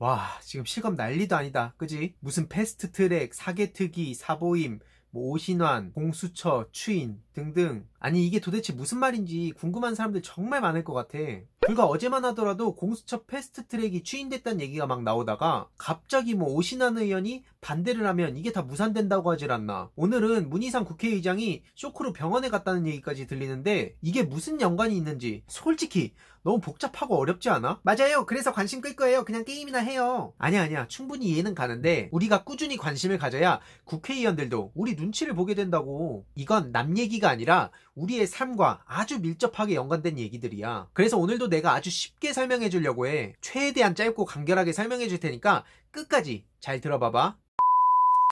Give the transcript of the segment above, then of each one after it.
와 지금 실검 난리도 아니다 그지 무슨 패스트 트랙 사계특위 사보임 뭐 오신환 공수처 추인 등등 아니 이게 도대체 무슨 말인지 궁금한 사람들 정말 많을 것 같아 불과 어제만 하더라도 공수처 패스트트랙이 추인됐다는 얘기가 막 나오다가 갑자기 뭐 오신환 의원이 반대를 하면 이게 다 무산된다고 하질 않나 오늘은 문희상 국회의장이 쇼크로 병원에 갔다는 얘기까지 들리는데 이게 무슨 연관이 있는지 솔직히 너무 복잡하고 어렵지 않아? 맞아요 그래서 관심 끌 거예요 그냥 게임이나 해요 아니야 아니야 충분히 이해는 가는데 우리가 꾸준히 관심을 가져야 국회의원들도 우리 눈치를 보게 된다고 이건 남 얘기가 아니라 우리의 삶과 아주 밀접하게 연관된 얘기들이야. 그래서 오늘도 내가 아주 쉽게 설명해 주려고 해. 최대한 짧고 간결하게 설명해 줄 테니까 끝까지 잘 들어봐봐.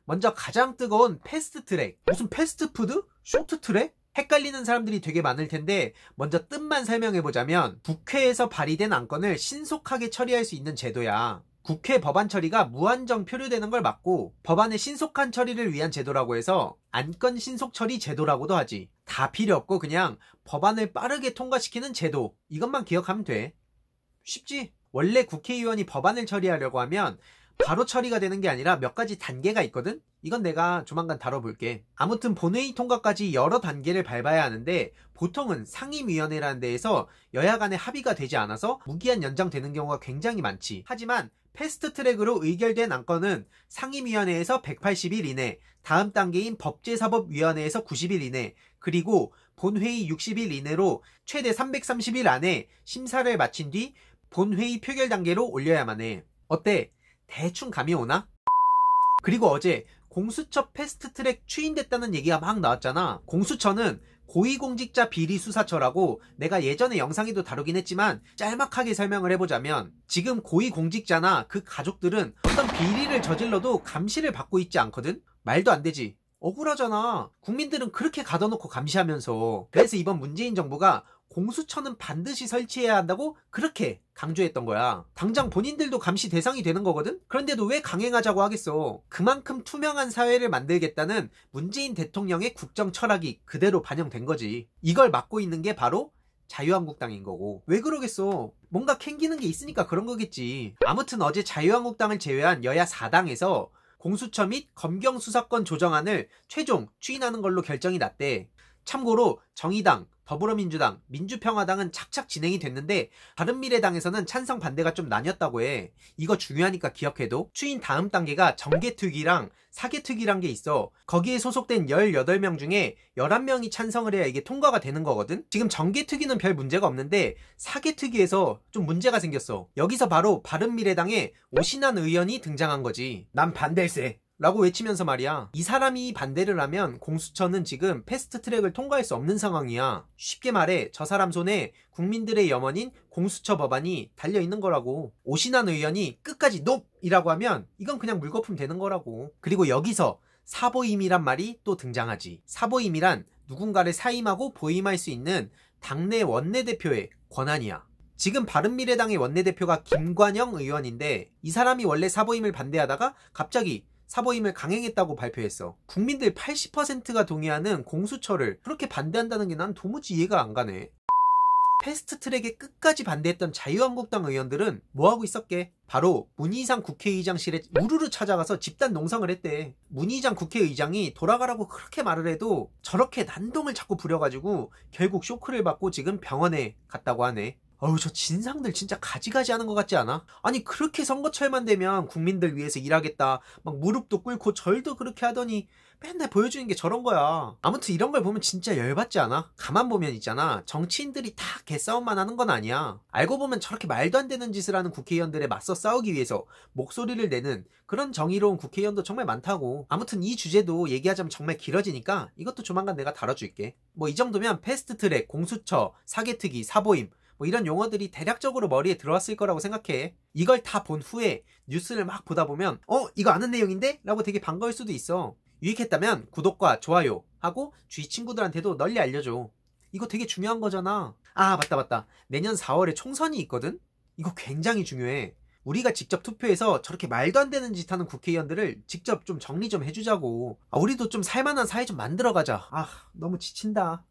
먼저 가장 뜨거운 패스트 트랙. 무슨 패스트푸드? 쇼트 트랙? 헷갈리는 사람들이 되게 많을 텐데 먼저 뜻만 설명해 보자면 국회에서 발의된 안건을 신속하게 처리할 수 있는 제도야. 국회 법안 처리가 무한정 표류되는 걸 막고 법안의 신속한 처리를 위한 제도라고 해서 안건 신속 처리 제도라고도 하지. 다 필요 없고 그냥 법안을 빠르게 통과시키는 제도. 이것만 기억하면 돼. 쉽지? 원래 국회의원이 법안을 처리하려고 하면 바로 처리가 되는 게 아니라 몇 가지 단계가 있거든? 이건 내가 조만간 다뤄볼게. 아무튼 본회의 통과까지 여러 단계를 밟아야 하는데 보통은 상임위원회라는 데에서 여야 간의 합의가 되지 않아서 무기한 연장되는 경우가 굉장히 많지. 하지만 패스트 트랙으로 의결된 안건은 상임위원회에서 180일 이내, 다음 단계인 법제사법위원회에서 90일 이내, 그리고 본회의 60일 이내로 최대 330일 안에 심사를 마친 뒤 본회의 표결 단계로 올려야만 해. 어때? 대충 감이 오나? 그리고 어제 공수처 패스트트랙 추인됐다는 얘기가 막 나왔잖아. 공수처는 고위공직자 비리수사처라고 내가 예전에 영상에도 다루긴 했지만 짤막하게 설명을 해보자면 지금 고위공직자나 그 가족들은 어떤 비리를 저질러도 감시를 받고 있지 않거든? 말도 안 되지. 억울하잖아. 국민들은 그렇게 가둬놓고 감시하면서 그래서 이번 문재인 정부가 공수처는 반드시 설치해야 한다고 그렇게 강조했던 거야. 당장 본인들도 감시 대상이 되는 거거든? 그런데도 왜 강행하자고 하겠어? 그만큼 투명한 사회를 만들겠다는 문재인 대통령의 국정 철학이 그대로 반영된 거지. 이걸 막고 있는 게 바로 자유한국당인 거고. 왜 그러겠어? 뭔가 캥기는 게 있으니까 그런 거겠지. 아무튼 어제 자유한국당을 제외한 여야 4당에서 공수처 및 검경 수사권 조정안을 최종 추인하는 걸로 결정이 났대. 참고로 정의당, 더불어민주당, 민주평화당은 착착 진행이 됐는데 바른미래당에서는 찬성 반대가 좀 나뉘었다고 해. 이거 중요하니까 기억해도 추인 다음 단계가 정계특위랑 사계특위란 게 있어. 거기에 소속된 18명 중에 11명이 찬성을 해야 이게 통과가 되는 거거든. 지금 정계특위는 별 문제가 없는데 사계특위에서 좀 문제가 생겼어. 여기서 바로 바른미래당의 오신환 의원이 등장한 거지. 난반대세 라고 외치면서 말이야. 이 사람이 반대를 하면 공수처는 지금 패스트 트랙을 통과할 수 없는 상황이야. 쉽게 말해 저 사람 손에 국민들의 염원인 공수처 법안이 달려 있는 거라고. 오신환 의원이 끝까지 높이라고 하면 이건 그냥 물거품 되는 거라고. 그리고 여기서 사보임이란 말이 또 등장하지. 사보임이란 누군가를 사임하고 보임할 수 있는 당내 원내대표의 권한이야. 지금 바른미래당의 원내대표가 김관영 의원인데 이 사람이 원래 사보임을 반대하다가 갑자기 사보임을 강행했다고 발표했어. 국민들 80%가 동의하는 공수처를 그렇게 반대한다는 게 난 도무지 이해가 안 가네. 패스트 트랙에 끝까지 반대했던 자유한국당 의원들은 뭐하고 있었게? 바로 문희상 국회의장실에 우르르 찾아가서 집단 농성을 했대. 문희장 국회의장이 돌아가라고 그렇게 말을 해도 저렇게 난동을 자꾸 부려가지고 결국 쇼크를 받고 지금 병원에 갔다고 하네. 어우 저 진상들 진짜 가지가지 하는 것 같지 않아? 아니 그렇게 선거철만 되면 국민들 위해서 일하겠다 막 무릎도 꿇고 절도 그렇게 하더니 맨날 보여주는 게 저런 거야 아무튼 이런 걸 보면 진짜 열받지 않아? 가만 보면 있잖아 정치인들이 다 개싸움만 하는 건 아니야 알고 보면 저렇게 말도 안 되는 짓을 하는 국회의원들에 맞서 싸우기 위해서 목소리를 내는 그런 정의로운 국회의원도 정말 많다고 아무튼 이 주제도 얘기하자면 정말 길어지니까 이것도 조만간 내가 다뤄줄게 뭐 이 정도면 패스트트랙, 공수처, 사개특위, 사보임 뭐 이런 용어들이 대략적으로 머리에 들어왔을 거라고 생각해. 이걸 다 본 후에 뉴스를 막 보다 보면 어 이거 아는 내용인데? 라고 되게 반가울 수도 있어. 유익했다면 구독과 좋아요 하고 주위 친구들한테도 널리 알려줘. 이거 되게 중요한 거잖아. 아 맞다 맞다. 내년 4월에 총선이 있거든? 이거 굉장히 중요해. 우리가 직접 투표해서 저렇게 말도 안 되는 짓 하는 국회의원들을 직접 좀 정리 좀 해주자고. 아, 우리도 좀 살만한 사회 좀 만들어가자. 아, 너무 지친다.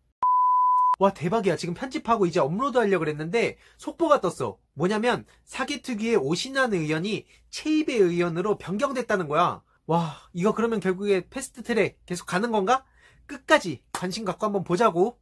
와 대박이야 지금 편집하고 이제 업로드 하려고 그랬는데 속보가 떴어 뭐냐면 사기특위의 오신환 의원이 체입의 의원으로 변경됐다는 거야 와 이거 그러면 결국에 패스트트랙 계속 가는 건가? 끝까지 관심 갖고 한번 보자고